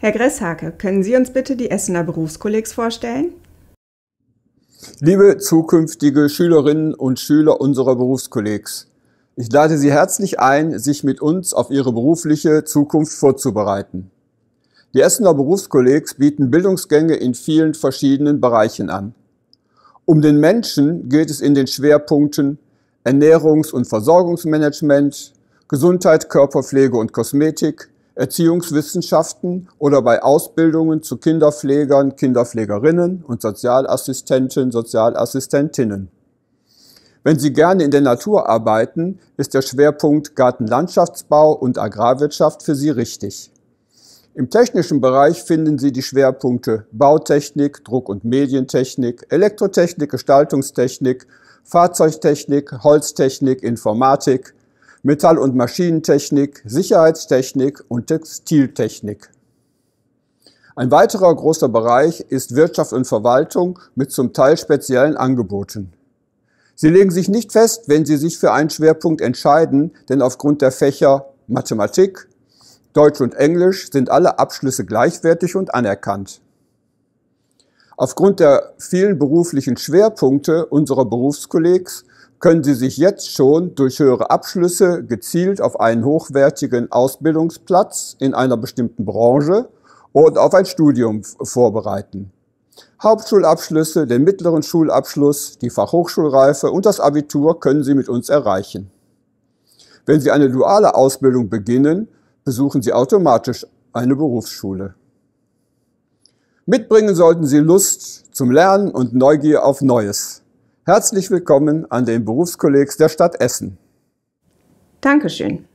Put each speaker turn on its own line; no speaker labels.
Herr Gresshake, können Sie uns bitte die Essener Berufskollegs vorstellen? Liebe zukünftige Schülerinnen und Schüler unserer Berufskollegs, ich lade Sie herzlich ein, sich mit uns auf Ihre berufliche Zukunft vorzubereiten. Die Essener Berufskollegs bieten Bildungsgänge in vielen verschiedenen Bereichen an. Um den Menschen geht es in den Schwerpunkten Ernährungs- und Versorgungsmanagement, Gesundheit, Körperpflege und Kosmetik, Erziehungswissenschaften oder bei Ausbildungen zu Kinderpflegern, Kinderpflegerinnen und Sozialassistenten, Sozialassistentinnen. Wenn Sie gerne in der Natur arbeiten, ist der Schwerpunkt Gartenlandschaftsbau und Agrarwirtschaft für Sie richtig. Im technischen Bereich finden Sie die Schwerpunkte Bautechnik, Druck- und Medientechnik, Elektrotechnik, Gestaltungstechnik, Fahrzeugtechnik, Holztechnik, Informatik, Metall- und Maschinentechnik, Sicherheitstechnik und Textiltechnik. Ein weiterer großer Bereich ist Wirtschaft und Verwaltung mit zum Teil speziellen Angeboten. Sie legen sich nicht fest, wenn Sie sich für einen Schwerpunkt entscheiden, denn aufgrund der Fächer Mathematik, Deutsch und Englisch sind alle Abschlüsse gleichwertig und anerkannt. Aufgrund der vielen beruflichen Schwerpunkte unserer Berufskollegs können Sie sich jetzt schon durch höhere Abschlüsse gezielt auf einen hochwertigen Ausbildungsplatz in einer bestimmten Branche und auf ein Studium vorbereiten. Hauptschulabschlüsse, den mittleren Schulabschluss, die Fachhochschulreife und das Abitur können Sie mit uns erreichen. Wenn Sie eine duale Ausbildung beginnen, besuchen Sie automatisch eine Berufsschule. Mitbringen sollten Sie Lust zum Lernen und Neugier auf Neues. Herzlich willkommen an den Berufskollegs der Stadt Essen. Dankeschön.